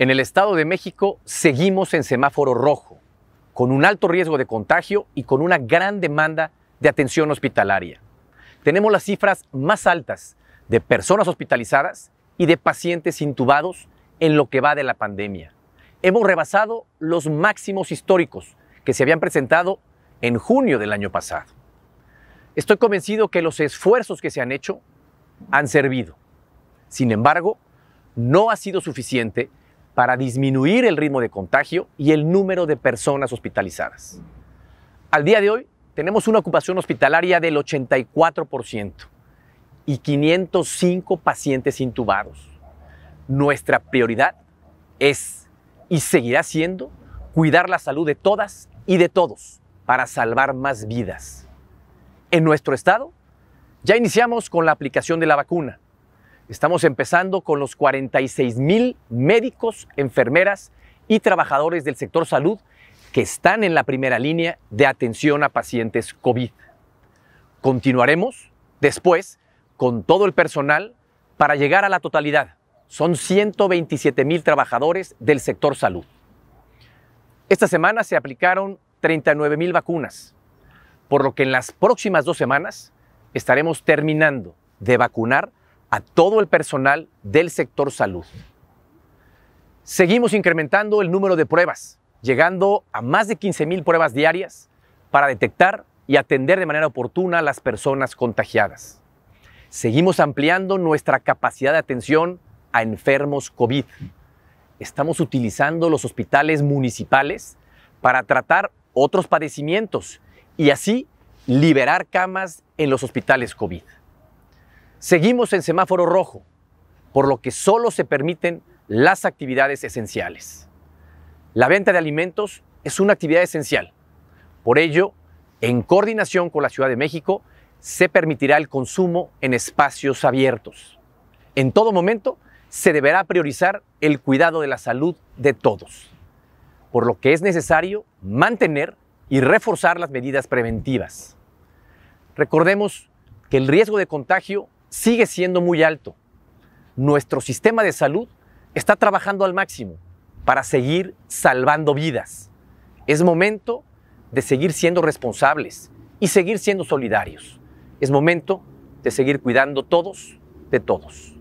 En el Estado de México seguimos en semáforo rojo, con un alto riesgo de contagio y con una gran demanda de atención hospitalaria. Tenemos las cifras más altas de personas hospitalizadas y de pacientes intubados en lo que va de la pandemia. Hemos rebasado los máximos históricos que se habían presentado en junio del año pasado. Estoy convencido que los esfuerzos que se han hecho han servido. Sin embargo, no ha sido suficiente para disminuir el ritmo de contagio y el número de personas hospitalizadas. Al día de hoy, tenemos una ocupación hospitalaria del 84% y 505 pacientes intubados. Nuestra prioridad es y seguirá siendo cuidar la salud de todas y de todos para salvar más vidas. En nuestro estado, ya iniciamos con la aplicación de la vacuna Estamos empezando con los 46 mil médicos, enfermeras y trabajadores del sector salud que están en la primera línea de atención a pacientes COVID. Continuaremos después con todo el personal para llegar a la totalidad. Son 127 mil trabajadores del sector salud. Esta semana se aplicaron 39 mil vacunas, por lo que en las próximas dos semanas estaremos terminando de vacunar a todo el personal del sector salud. Seguimos incrementando el número de pruebas, llegando a más de 15.000 pruebas diarias para detectar y atender de manera oportuna a las personas contagiadas. Seguimos ampliando nuestra capacidad de atención a enfermos COVID. Estamos utilizando los hospitales municipales para tratar otros padecimientos y así liberar camas en los hospitales COVID. Seguimos en semáforo rojo, por lo que solo se permiten las actividades esenciales. La venta de alimentos es una actividad esencial. Por ello, en coordinación con la Ciudad de México, se permitirá el consumo en espacios abiertos. En todo momento, se deberá priorizar el cuidado de la salud de todos, por lo que es necesario mantener y reforzar las medidas preventivas. Recordemos que el riesgo de contagio sigue siendo muy alto. Nuestro sistema de salud está trabajando al máximo para seguir salvando vidas. Es momento de seguir siendo responsables y seguir siendo solidarios. Es momento de seguir cuidando todos de todos.